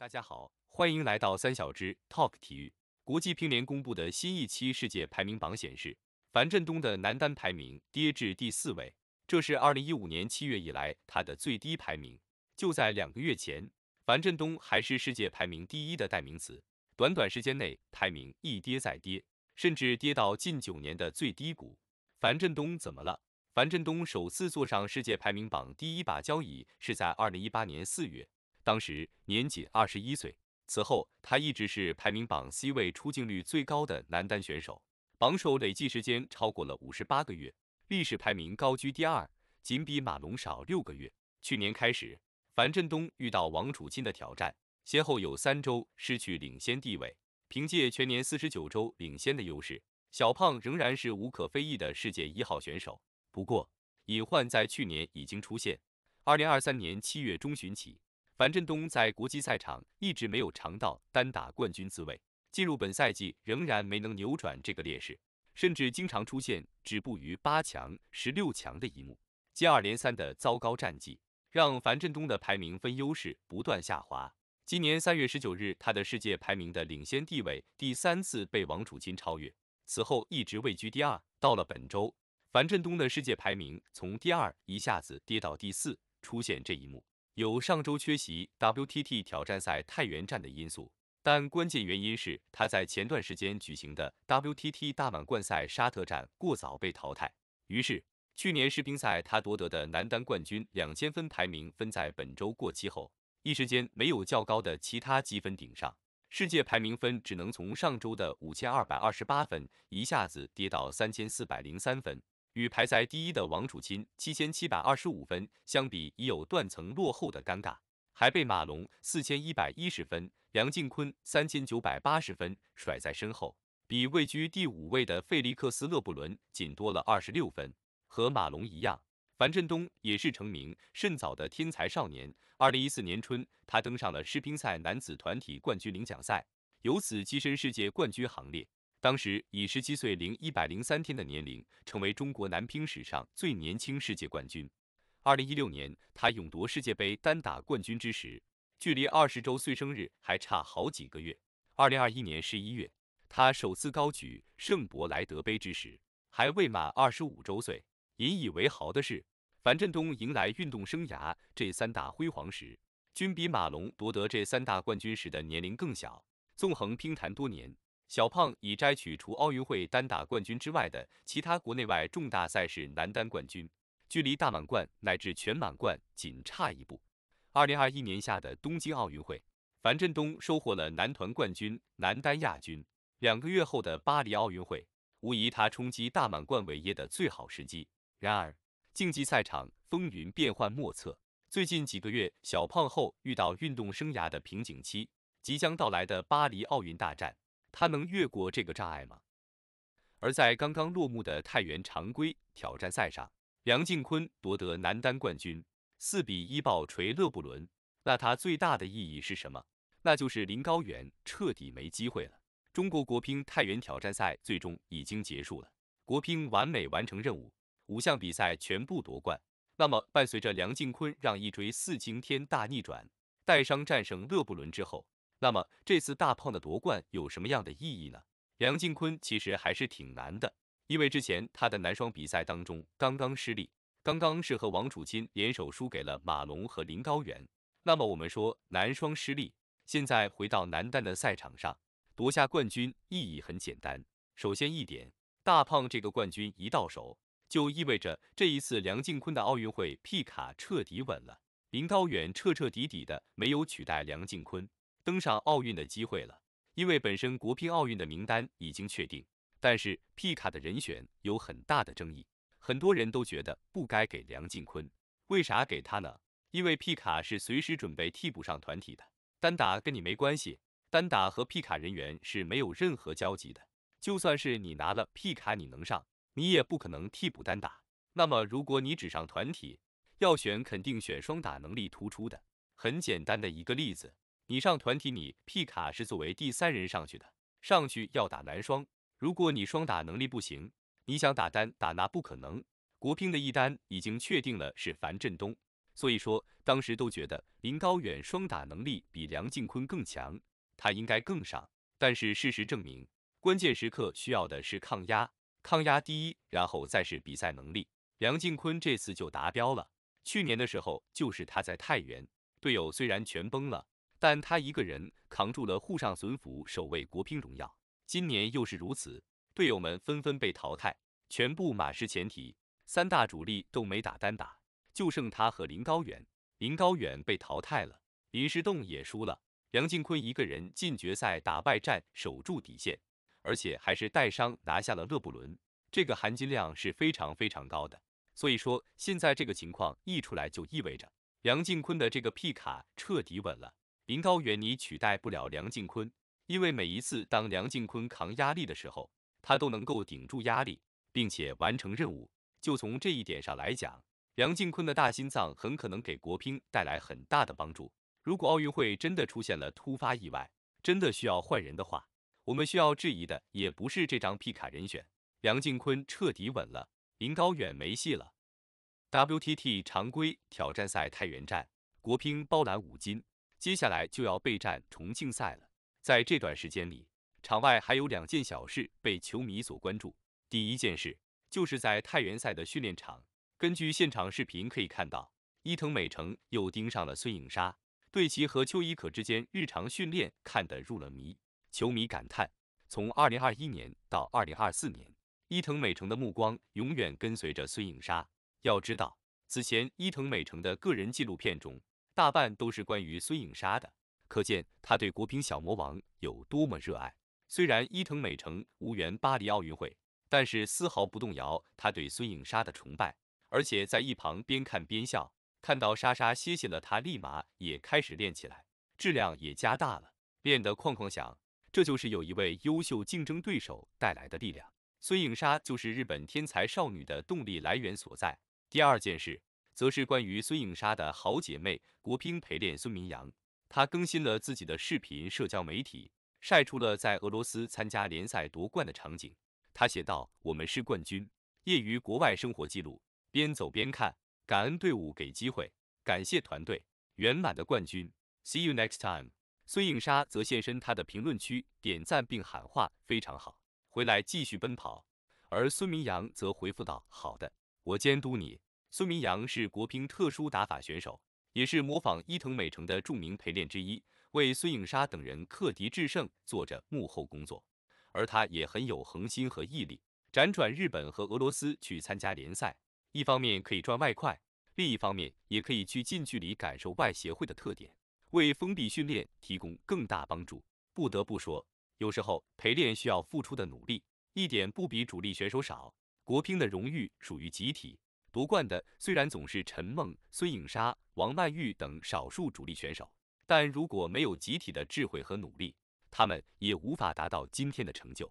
大家好，欢迎来到三小只 Talk 体育。国际乒联公布的新一期世界排名榜显示，樊振东的男单排名跌至第四位，这是二零一五年七月以来他的最低排名。就在两个月前，樊振东还是世界排名第一的代名词，短短时间内排名一跌再跌，甚至跌到近九年的最低谷。樊振东怎么了？樊振东首次坐上世界排名榜第一把交椅是在二零一八年四月。当时年仅二十一岁，此后他一直是排名榜 C 位、出镜率最高的男单选手，榜首累计时间超过了五十八个月，历史排名高居第二，仅比马龙少六个月。去年开始，樊振东遇到王楚钦的挑战，先后有三周失去领先地位。凭借全年四十九周领先的优势，小胖仍然是无可非议的世界一号选手。不过，隐患在去年已经出现，二零二三年七月中旬起。樊振东在国际赛场一直没有尝到单打冠军滋味，进入本赛季仍然没能扭转这个劣势，甚至经常出现止步于八强、十六强的一幕。接二连三的糟糕战绩，让樊振东的排名分优势不断下滑。今年三月十九日，他的世界排名的领先地位第三次被王楚钦超越，此后一直位居第二。到了本周，樊振东的世界排名从第二一下子跌到第四，出现这一幕。有上周缺席 WTT 挑战赛太原站的因素，但关键原因是他在前段时间举行的 WTT 大满贯赛沙特站过早被淘汰。于是，去年世乒赛他夺得的男单冠军两千分排名分在本周过期后，一时间没有较高的其他积分顶上，世界排名分只能从上周的五千二百二十八分一下子跌到三千四百零三分。与排在第一的王楚钦七千七百二十五分相比，已有断层落后的尴尬，还被马龙四千一百一十分、梁靖昆三千九百八十分甩在身后，比位居第五位的费利克斯勒布伦仅多了二十六分。和马龙一样，樊振东也是成名甚早的天才少年。二零一四年春，他登上了世乒赛男子团体冠军领奖赛，由此跻身世界冠军行列。当时以十七岁零一百零三天的年龄，成为中国男乒史上最年轻世界冠军。二零一六年，他勇夺世界杯单打冠军之时，距离二十周岁生日还差好几个月。二零二一年十一月，他首次高举圣伯莱德杯之时，还未满二十五周岁。引以为豪的是，樊振东迎来运动生涯这三大辉煌时，均比马龙夺得这三大冠军时的年龄更小。纵横乒坛多年。小胖已摘取除奥运会单打冠军之外的其他国内外重大赛事男单冠军，距离大满贯乃至全满贯仅差一步。二零二一年下的东京奥运会，樊振东收获了男团冠军、男单亚军。两个月后的巴黎奥运会，无疑他冲击大满贯伟业的最好时机。然而，竞技赛场风云变幻莫测，最近几个月，小胖后遇到运动生涯的瓶颈期。即将到来的巴黎奥运大战。他能越过这个障碍吗？而在刚刚落幕的太原常规挑战赛上，梁靖昆夺得男单冠军，四比一爆锤勒布伦。那他最大的意义是什么？那就是林高远彻底没机会了。中国国乒太原挑战赛最终已经结束了，国乒完美完成任务，五项比赛全部夺冠。那么伴随着梁靖昆让一追四惊天大逆转，带伤战胜勒布伦之后。那么这次大胖的夺冠有什么样的意义呢？梁靖昆其实还是挺难的，因为之前他的男双比赛当中刚刚失利，刚刚是和王楚钦联手输给了马龙和林高远。那么我们说男双失利，现在回到男单的赛场上夺下冠军意义很简单。首先一点，大胖这个冠军一到手，就意味着这一次梁靖昆的奥运会 P 卡彻底稳了，林高远彻彻底底的没有取代梁靖昆。登上奥运的机会了，因为本身国乒奥运的名单已经确定，但是 P 卡的人选有很大的争议，很多人都觉得不该给梁靖昆，为啥给他呢？因为 P 卡是随时准备替补上团体的，单打跟你没关系，单打和 P 卡人员是没有任何交集的，就算是你拿了 P 卡你能上，你也不可能替补单打。那么如果你只上团体，要选肯定选双打能力突出的，很简单的一个例子。你上团体，你 P 卡是作为第三人上去的，上去要打男双。如果你双打能力不行，你想打单打那不可能。国乒的一单已经确定了是樊振东，所以说当时都觉得林高远双打能力比梁靖昆更强，他应该更上。但是事实证明，关键时刻需要的是抗压，抗压第一，然后再是比赛能力。梁靖昆这次就达标了。去年的时候就是他在太原，队友虽然全崩了。但他一个人扛住了沪上损府，守卫国乒荣耀。今年又是如此，队友们纷纷被淘汰，全部马失前蹄，三大主力都没打单打，就剩他和林高远。林高远被淘汰了，林诗栋也输了。梁靖昆一个人进决赛打外战，守住底线，而且还是带伤拿下了勒布伦，这个含金量是非常非常高的。所以说，现在这个情况一出来，就意味着梁靖昆的这个 P 卡彻底稳了。林高远，你取代不了梁靖昆，因为每一次当梁靖昆扛压力的时候，他都能够顶住压力，并且完成任务。就从这一点上来讲，梁靖昆的大心脏很可能给国乒带来很大的帮助。如果奥运会真的出现了突发意外，真的需要换人的话，我们需要质疑的也不是这张 P 卡人选。梁靖昆彻底稳了，林高远没戏了。WTT 常规挑战赛太原站，国乒包揽五金。接下来就要备战重庆赛了。在这段时间里，场外还有两件小事被球迷所关注。第一件事，就是在太原赛的训练场，根据现场视频可以看到，伊藤美诚又盯上了孙颖莎，对其和邱贻可之间日常训练看得入了迷。球迷感叹：从2021年到2024年，伊藤美诚的目光永远跟随着孙颖莎。要知道，此前伊藤美诚的个人纪录片中。大半都是关于孙颖莎的，可见他对国乒小魔王有多么热爱。虽然伊藤美诚无缘巴黎奥运会，但是丝毫不动摇他对孙颖莎的崇拜，而且在一旁边看边笑。看到莎莎歇息了，他立马也开始练起来，质量也加大了，练得哐哐响。这就是有一位优秀竞争对手带来的力量。孙颖莎就是日本天才少女的动力来源所在。第二件事。则是关于孙颖莎的好姐妹、国乒陪练孙明阳，她更新了自己的视频社交媒体，晒出了在俄罗斯参加联赛夺冠的场景。她写道：“我们是冠军，业余国外生活记录，边走边看，感恩队伍给机会，感谢团队，圆满的冠军。See you next time。”孙颖莎则现身她的评论区点赞并喊话：“非常好，回来继续奔跑。”而孙铭阳则回复道：“好的，我监督你。”孙明阳是国乒特殊打法选手，也是模仿伊藤美诚的著名陪练之一，为孙颖莎等人克敌制胜做着幕后工作。而他也很有恒心和毅力，辗转日本和俄罗斯去参加联赛，一方面可以赚外快，另一方面也可以去近距离感受外协会的特点，为封闭训练提供更大帮助。不得不说，有时候陪练需要付出的努力一点不比主力选手少。国乒的荣誉属于集体。夺冠的虽然总是陈梦、孙颖莎、王曼玉等少数主力选手，但如果没有集体的智慧和努力，他们也无法达到今天的成就。